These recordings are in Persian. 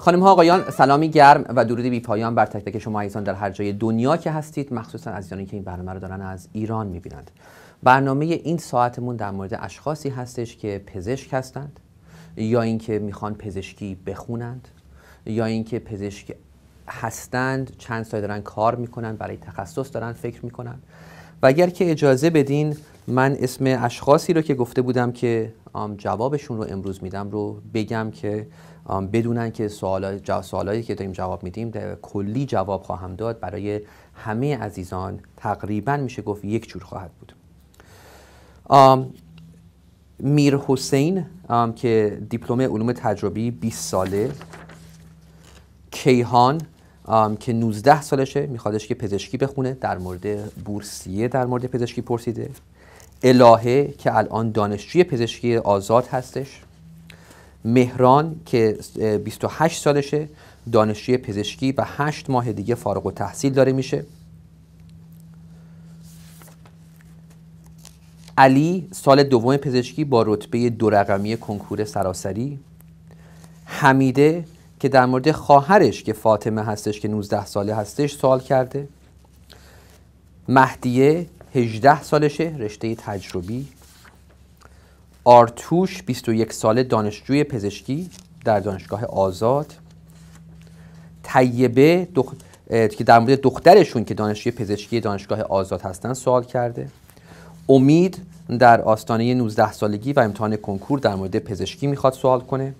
خانم ها آقایان سلامی گرم و درودی بی پایان بر تک تک شما عزیزان در هر جای دنیا که هستید مخصوصا عزیزانی که این برنامه رو دارن از ایران میبینند برنامه این ساعتمون در مورد اشخاصی هستش که پزشک هستند یا اینکه میخوان پزشکی بخونند یا اینکه پزشک هستند چند سال دارن کار میکنن برای تخصص دارن فکر میکنن و اگر که اجازه بدین من اسم اشخاصی رو که گفته بودم که جوابشون رو امروز میدم رو بگم که بدونن که سوالای سوالایی که داریم جواب میدیم کلی جواب خواهم داد برای همه عزیزان تقریبا میشه گفت یک جور خواهد بود میر حسین که دیپلم علوم تجربی 20 ساله کیهان که 19 سالشه میخوادش که پزشکی بخونه در مورد بورسیه در مورد پزشکی پرسیده الهه که الان دانشجوی پزشکی آزاد هستش مهران که 28 سالشه دانشجوی پزشکی و 8 ماه دیگه فارغ و تحصیل داره میشه علی سال دوم پزشکی با رتبه دو رقمی کنکور سراسری حمیده که در مورد خواهرش که فاطمه هستش که 19 ساله هستش سوال کرده مهدیه 18 سالشه رشته تجربی آرتوش 21 ساله دانشجوی پزشکی در دانشگاه آزاد طیبه که در مورد دخترشون که دانشجوی پزشکی دانشگاه آزاد هستن سوال کرده امید در آستانه 19 سالگی و امتحان کنکور در مورد پزشکی میخواد سوال کنه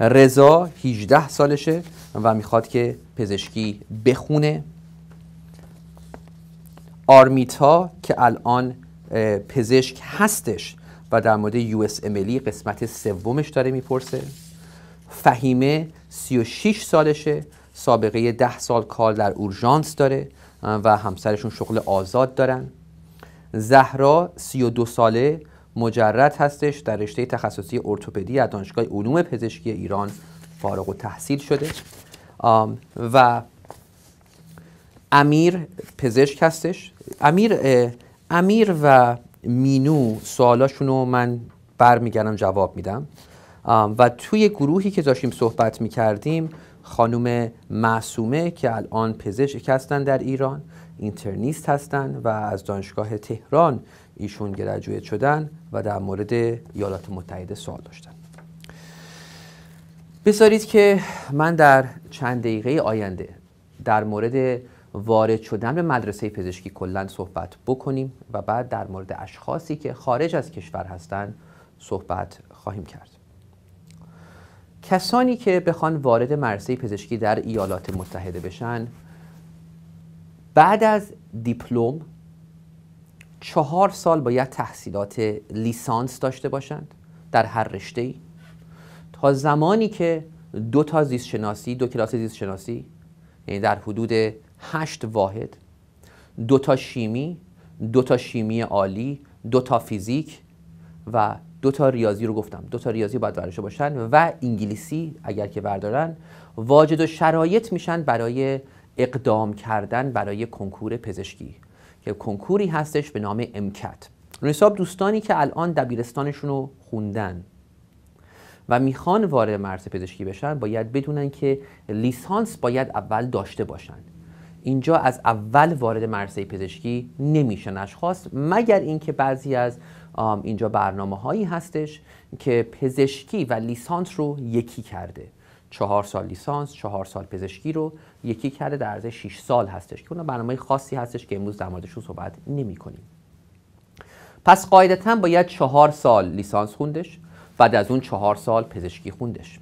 رضا 18 سالشه و میخواد که پزشکی بخونه آرمیتا که الان پزشک هستش و در مورد املی قسمت سومش داره میپرسه فهیمه 36 سالشه سابقه 10 سال کار در اورژانس داره و همسرشون شغل آزاد دارن زهرا 32 ساله مجرد هستش در رشته تخصصی ارتوپدی از دانشگاه علوم پزشکی ایران فارغ و تحصیل شده و امیر پزشک هستش امیر امیر و مینو سوالاشونو من برمیگردم جواب میدم و توی گروهی که داشتیم صحبت میکردیم خانم معصومه که الان پزشک هستن در ایران اینترنیست هستن و از دانشگاه تهران ایشون گرجویت شدن و در مورد ایالات متحده سوال داشتن بذارید که من در چند دقیقه آینده در مورد وارد شدن به مدرسه پزشکی کلا صحبت بکنیم و بعد در مورد اشخاصی که خارج از کشور هستند صحبت خواهیم کرد کسانی که بخوان وارد مدرسه پزشکی در ایالات متحده بشن بعد از دیپلم چهار سال باید تحصیلات لیسانس داشته باشند در هر رشته ای تا زمانی که دو تا زیست شناسی دو کلاس زیست شناسی یعنی در حدود هشت واحد دو تا شیمی دو تا شیمی عالی دو تا فیزیک و دو تا ریاضی رو گفتم دو تا ریاضی باید ورشه باشن و انگلیسی اگر که بردارن واجد و شرایط میشن برای اقدام کردن برای کنکور پزشکی که کنکوری هستش به نام امکت حساب دوستانی که الان دبیرستانشون رو خوندن و میخوان وارد مرز پزشکی بشن باید بدونن که لیسانس باید اول داشته باشن اینجا از اول وارد مرسه پزشکی نمیشن اشخاص مگر اینکه بعضی از اینجا برنامه هایی هستش که پزشکی و لیسانس رو یکی کرده چهار سال لیسانس، چهار سال پزشکی رو یکی کرده در عرض 6 سال هستش که اون برنامه خاصی هستش که امروز در موردشون صحبت نمی کنیم. پس قاعدتا باید چهار سال لیسانس خوندش بعد از اون چهار سال پزشکی خوندش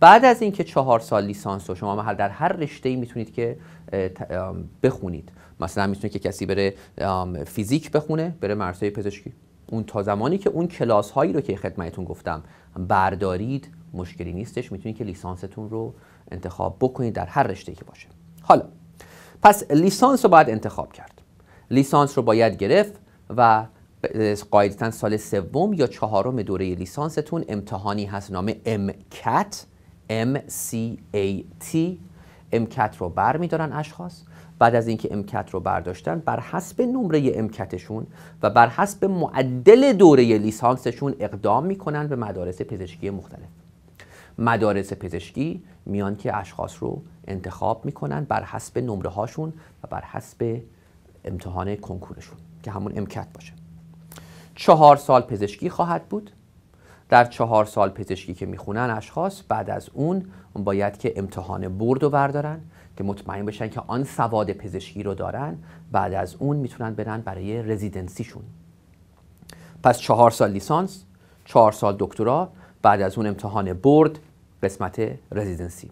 بعد از اینکه چهار سال لیسانس رو شما در هر ای میتونید که بخونید مثلا میتونه که کسی بره فیزیک بخونه بره مرسای پزشکی اون تا زمانی که اون کلاس هایی رو که خدمتتون گفتم بردارید مشکلی نیستش میتونید که لیسانستون رو انتخاب بکنید در هر رشته‌ای که باشه حالا پس لیسانس رو باید انتخاب کرد لیسانس رو باید گرفت و قاعدتا سال سوم یا چهارم دوره لیسانستون امتحانی هست نام MCAT MCAT امکت رو بر دارن اشخاص بعد از اینکه امکت رو برداشتن بر حسب نمره امکتشون و بر حسب معدل دوره لیسانسشون اقدام میکنن به مدارس پزشکی مختلف مدارس پزشکی میان که اشخاص رو انتخاب میکنن بر حسب نمره هاشون و بر حسب امتحان کنکورشون که همون امکت باشه چهار سال پزشکی خواهد بود در چهار سال پزشکی که میخونن اشخاص بعد از اون باید که امتحان برد رو بردارن که مطمئن بشن که آن سواد پزشکی رو دارن بعد از اون میتونن برن برای رزیدنسیشون پس چهار سال لیسانس چهار سال دکترا بعد از اون امتحان برد قسمت رزیدنسی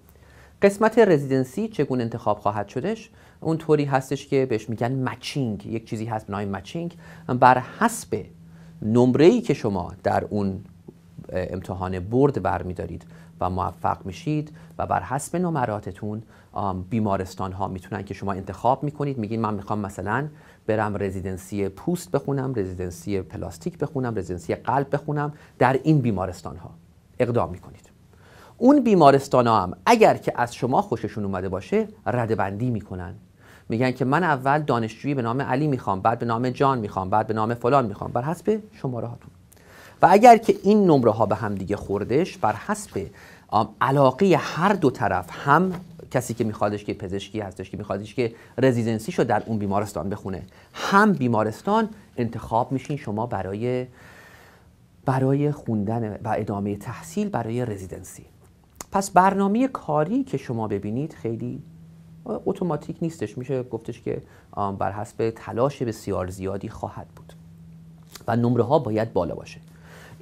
قسمت رزیدنسی چگونه انتخاب خواهد شدش طوری هستش که بهش میگن مچینگ یک چیزی هست به نام مچینگ بر حسب نمره ای که شما در اون امتحان برد برمیدارید و موفق میشید و بر حسب نمراتتون بیمارستان ها میتونن که شما انتخاب میکنید میگین من میخوام مثلا برم رزیدنسی پوست بخونم رزیدنسی پلاستیک بخونم رزیدنسی قلب بخونم در این بیمارستان ها اقدام میکنید اون بیمارستان ها هم اگر که از شما خوششون اومده باشه ردبندی میکنن میگن که من اول دانشجویی به نام علی میخوام بعد به نام جان میخوام بعد به نام فلان میخوام بر حسب شماره هاتون و اگر که این نمره ها به هم دیگه خوردش بر حسب علاقه هر دو طرف هم کسی که میخوادش که پزشکی هستش که میخوادش که رزیدنسیشو در اون بیمارستان بخونه هم بیمارستان انتخاب میشین شما برای برای خوندن و ادامه تحصیل برای رزیدنسی پس برنامه کاری که شما ببینید خیلی اتوماتیک نیستش میشه گفتش که بر حسب تلاش بسیار زیادی خواهد بود و نمره ها باید بالا باشه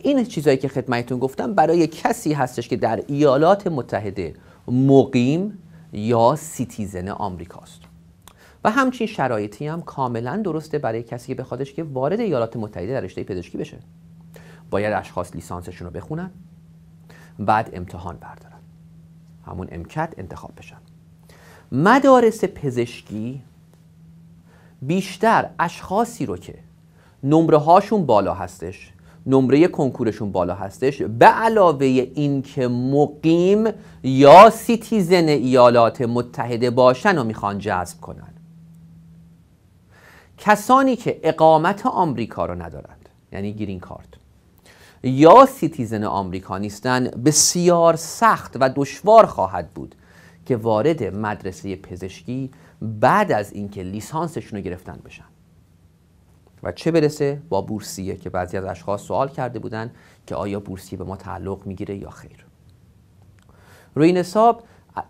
این چیزایی که خدمتتون گفتم برای کسی هستش که در ایالات متحده مقیم یا سیتیزن آمریکاست و همچین شرایطی هم کاملا درسته برای کسی که بخوادش که وارد ایالات متحده در رشته پزشکی بشه باید اشخاص لیسانسشون رو بخونن بعد امتحان بردارن همون امکت انتخاب بشن مدارس پزشکی بیشتر اشخاصی رو که نمره هاشون بالا هستش نمره کنکورشون بالا هستش به علاوه این که مقیم یا سیتیزن ایالات متحده باشن و میخوان جذب کنن کسانی که اقامت آمریکا رو ندارند یعنی گرین کارت یا سیتیزن آمریکا نیستن بسیار سخت و دشوار خواهد بود که وارد مدرسه پزشکی بعد از اینکه لیسانسشون رو گرفتن بشن و چه برسه با بورسیه که بعضی از اشخاص سوال کرده بودند که آیا بورسیه به ما تعلق میگیره یا خیر روی این حساب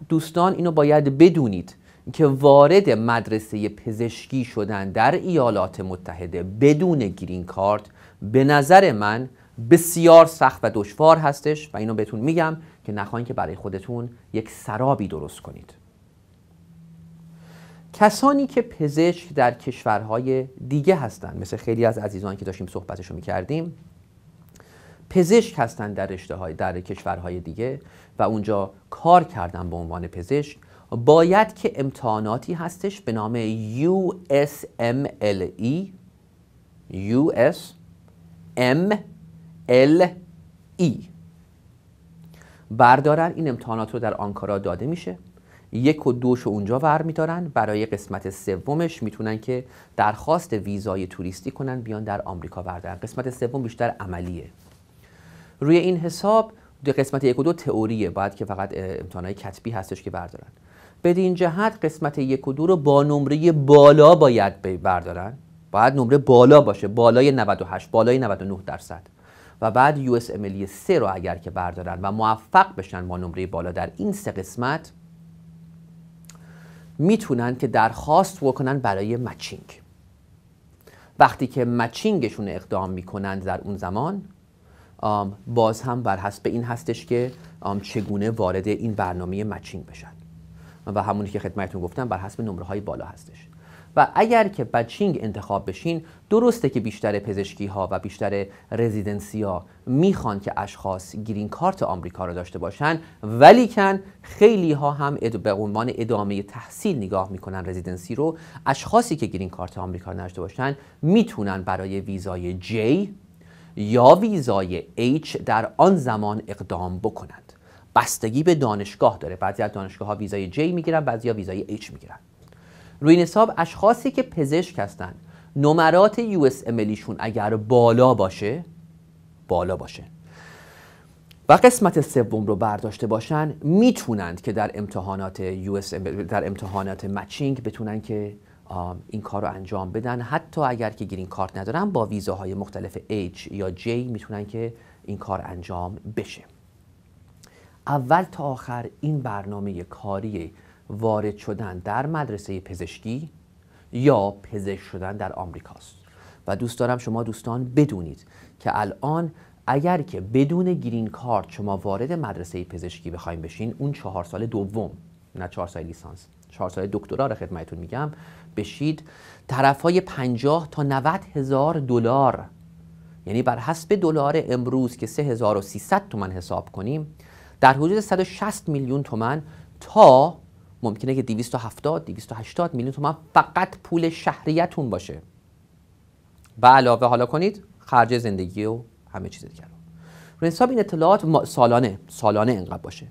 دوستان اینو باید بدونید که وارد مدرسه پزشکی شدن در ایالات متحده بدون گرین کارت به نظر من بسیار سخت و دشوار هستش و اینو بهتون میگم که نخواین که برای خودتون یک سرابی درست کنید کسانی که پزشک در کشورهای دیگه هستند مثل خیلی از عزیزان که داشتیم صحبتش رو میکردیم پزشک هستند در رشته های در کشورهای دیگه و اونجا کار کردن به عنوان پزشک باید که امتحاناتی هستش به نام USMLE USMLE، بردارن این امتحانات رو در آنکارا داده میشه یک و دوش اونجا ور میدارن برای قسمت سومش میتونن که درخواست ویزای توریستی کنن بیان در آمریکا بردارن قسمت سوم بیشتر عملیه روی این حساب قسمت یک و دو تئوریه باید که فقط امتحانات کتبی هستش که بردارن بدین جهت قسمت یک و دو رو با نمره بالا باید بردارن باید نمره بالا باشه بالای 98 بالای 99 درصد و بعد یو اس 3 رو اگر که بردارن و موفق بشن با نمره بالا در این سه قسمت میتونن که درخواست بکنن برای مچینگ وقتی که مچینگشون اقدام میکنند در اون زمان باز هم بر حسب این هستش که چگونه وارد این برنامه مچینگ بشن و همونی که خدمتتون گفتم بر حسب نمره های بالا هستش و اگر که بچینگ انتخاب بشین درسته که بیشتر پزشکی ها و بیشتر رزیدنسی ها میخوان که اشخاص گرین کارت آمریکا رو داشته باشن ولیکن خیلی ها هم به عنوان ادامه تحصیل نگاه میکنن رزیدنسی رو اشخاصی که گرین کارت آمریکا رو نداشته باشن میتونن برای ویزای J یا ویزای H در آن زمان اقدام بکنند بستگی به دانشگاه داره بعضی از دانشگاه ها ویزای J میگیرن بعضی ها ویزای H میگیرن روی حساب اشخاصی که پزشک هستند، نمرات یو اس املیشون اگر بالا باشه بالا باشه و قسمت سوم رو برداشته باشن میتونند که در امتحانات یو در امتحانات مچینگ بتونن که این کار رو انجام بدن حتی اگر که گرین کارت ندارن با ویزاهای مختلف H یا J میتونن که این کار انجام بشه اول تا آخر این برنامه کاری وارد شدن در مدرسه پزشکی یا پزشک شدن در آمریکاست و دوست دارم شما دوستان بدونید که الان اگر که بدون گرین کارت شما وارد مدرسه پزشکی بخوایم بشین اون چهار سال دوم نه چهار سال لیسانس چهار سال دکترا رو خدمتتون میگم بشید طرف های 50 تا 90 هزار دلار یعنی بر حسب دلار امروز که 3300 تومن حساب کنیم در حدود 160 میلیون تومن تا ممکنه که 270 280 میلیون تومان فقط پول شهریتون باشه و علاوه حالا کنید خرج زندگی و همه چیز دیگه رو روی حساب این اطلاعات سالانه سالانه اینقدر باشه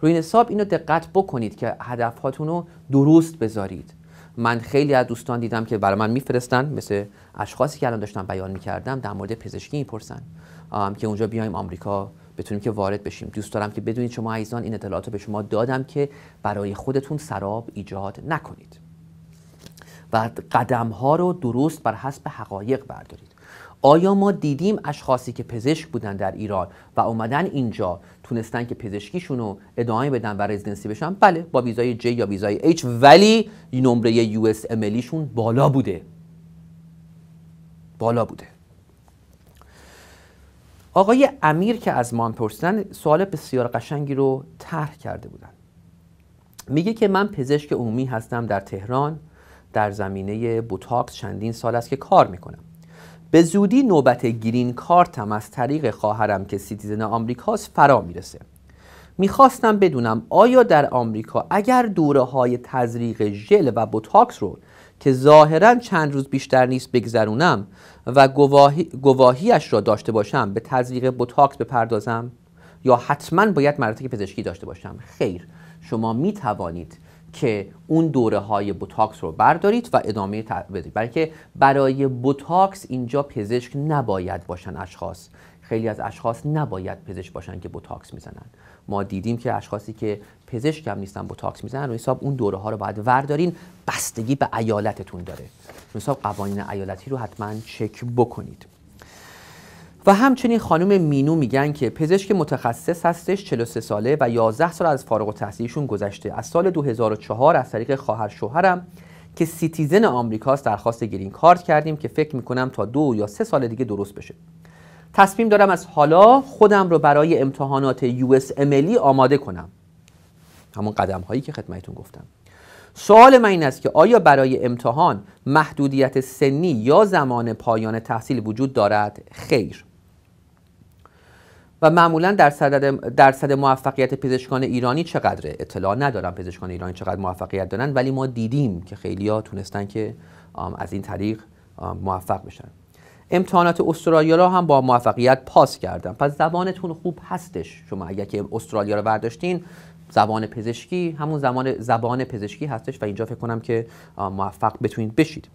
روی این حساب اینو دقت بکنید که هدف رو درست بذارید من خیلی از دوستان دیدم که برای من میفرستن مثل اشخاصی که الان داشتم بیان میکردم در مورد پزشکی میپرسن که اونجا بیایم آمریکا بتونیم که وارد بشیم دوست دارم که بدونید شما عزیزان این اطلاعات رو به شما دادم که برای خودتون سراب ایجاد نکنید و قدم ها رو درست بر حسب حقایق بردارید آیا ما دیدیم اشخاصی که پزشک بودن در ایران و اومدن اینجا تونستن که پزشکیشون رو ادامه بدن و رزیدنسی بشن بله با ویزای J یا ویزای H ولی نمره یو اس بالا بوده بالا بوده آقای امیر که از من پرسیدن سوال بسیار قشنگی رو طرح کرده بودن میگه که من پزشک عمومی هستم در تهران در زمینه بوتاکس چندین سال است که کار میکنم به زودی نوبت گرین کارتم از طریق خواهرم که سیتیزن آمریکاست فرا میرسه میخواستم بدونم آیا در آمریکا اگر دوره های تزریق ژل و بوتاکس رو که ظاهرا چند روز بیشتر نیست بگذرونم و گواهی، گواهیش را داشته باشم به تزریق بوتاکس بپردازم یا حتما باید مراتک پزشکی داشته باشم خیر شما می توانید که اون دوره های بوتاکس رو بردارید و ادامه بدید بلکه برای بوتاکس اینجا پزشک نباید باشن اشخاص خیلی از اشخاص نباید پزشک باشن که بوتاکس میزنن ما دیدیم که اشخاصی که پزشک هم نیستن تاکس میزنن رو حساب اون دوره ها رو باید وردارین بستگی به ایالتتون داره رو حساب قوانین ایالتی رو حتما چک بکنید و همچنین خانم مینو میگن که پزشک متخصص هستش 43 ساله و 11 سال از فارغ التحصیلیشون گذشته از سال 2004 از طریق خواهر شوهرم که سیتیزن آمریکاست درخواست گرین کارت کردیم که فکر میکنم تا دو یا سه سال دیگه درست بشه تصمیم دارم از حالا خودم رو برای امتحانات USMLE آماده کنم همون قدم هایی که خدمتون گفتم سوال من این است که آیا برای امتحان محدودیت سنی یا زمان پایان تحصیل وجود دارد خیر و معمولا درصد درصد موفقیت پزشکان ایرانی چقدره اطلاع ندارم پزشکان ایرانی چقدر موفقیت دارن ولی ما دیدیم که خیلی ها تونستن که از این طریق موفق بشن امتحانات استرالیا را هم با موفقیت پاس کردم پس زبانتون خوب هستش شما اگر که استرالیا رو برداشتین زبان پزشکی همون زمان زبان پزشکی هستش و اینجا فکر کنم که موفق بتونید بشید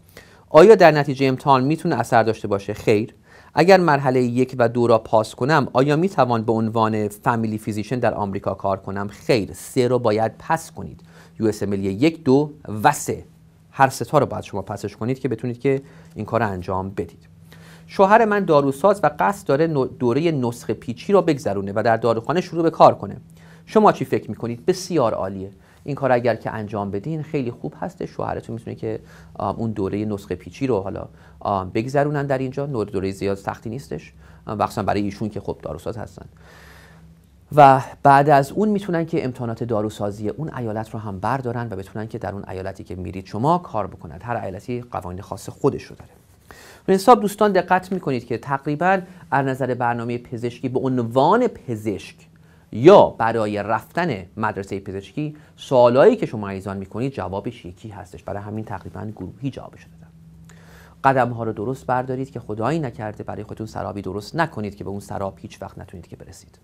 آیا در نتیجه امتحان میتونه اثر داشته باشه خیر اگر مرحله یک و دو را پاس کنم آیا می توان به عنوان فامیلی فیزیشن در آمریکا کار کنم خیر سه رو باید پس کنید یو اس یک دو و هر سه تا رو باید شما پسش کنید که بتونید که این کار انجام بدید شوهر من داروساز و قصد داره دوره نسخه پیچی را بگذرونه و در داروخانه شروع به کار کنه شما چی فکر میکنید بسیار عالیه این کار اگر که انجام بدین خیلی خوب هسته شوهرتون میتونه که اون دوره نسخه پیچی رو حالا بگذرونن در اینجا نور دوره زیاد سختی نیستش وقتا برای ایشون که خب داروساز هستن و بعد از اون میتونن که امتحانات داروسازی اون ایالت رو هم بردارن و بتونن که در اون ایالتی که میرید شما کار بکنند هر ایالتی قوانین خاص خودش رو داره به حساب دوستان دقت میکنید که تقریبا از نظر برنامه پزشکی به عنوان پزشک یا برای رفتن مدرسه پزشکی سوالایی که شما ایزان میکنید جوابش یکی هستش برای همین تقریبا گروهی جواب شده دادم قدم ها رو درست بردارید که خدایی نکرده برای خودتون سرابی درست نکنید که به اون سراب هیچ وقت نتونید که برسید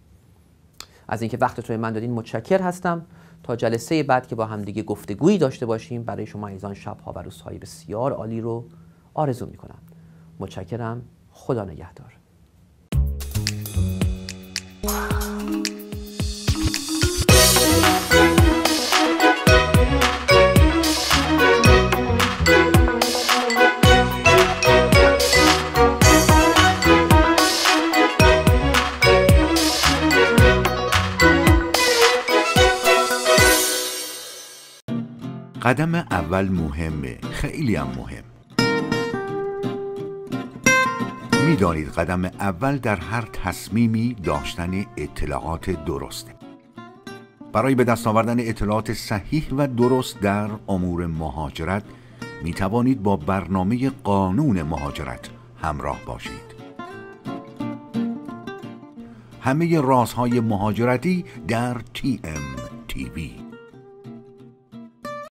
از اینکه وقت توی من دادین متشکر هستم تا جلسه بعد که با همدیگه گفتگویی داشته باشیم برای شما ایزان ها و روزهای بسیار عالی رو آرزو میکنم متشکرم خدا نگهدار قدم اول مهمه خیلی هم مهم میدانید قدم اول در هر تصمیمی داشتن اطلاعات درسته برای به دست آوردن اطلاعات صحیح و درست در امور مهاجرت می توانید با برنامه قانون مهاجرت همراه باشید همه رازهای مهاجرتی در TMTV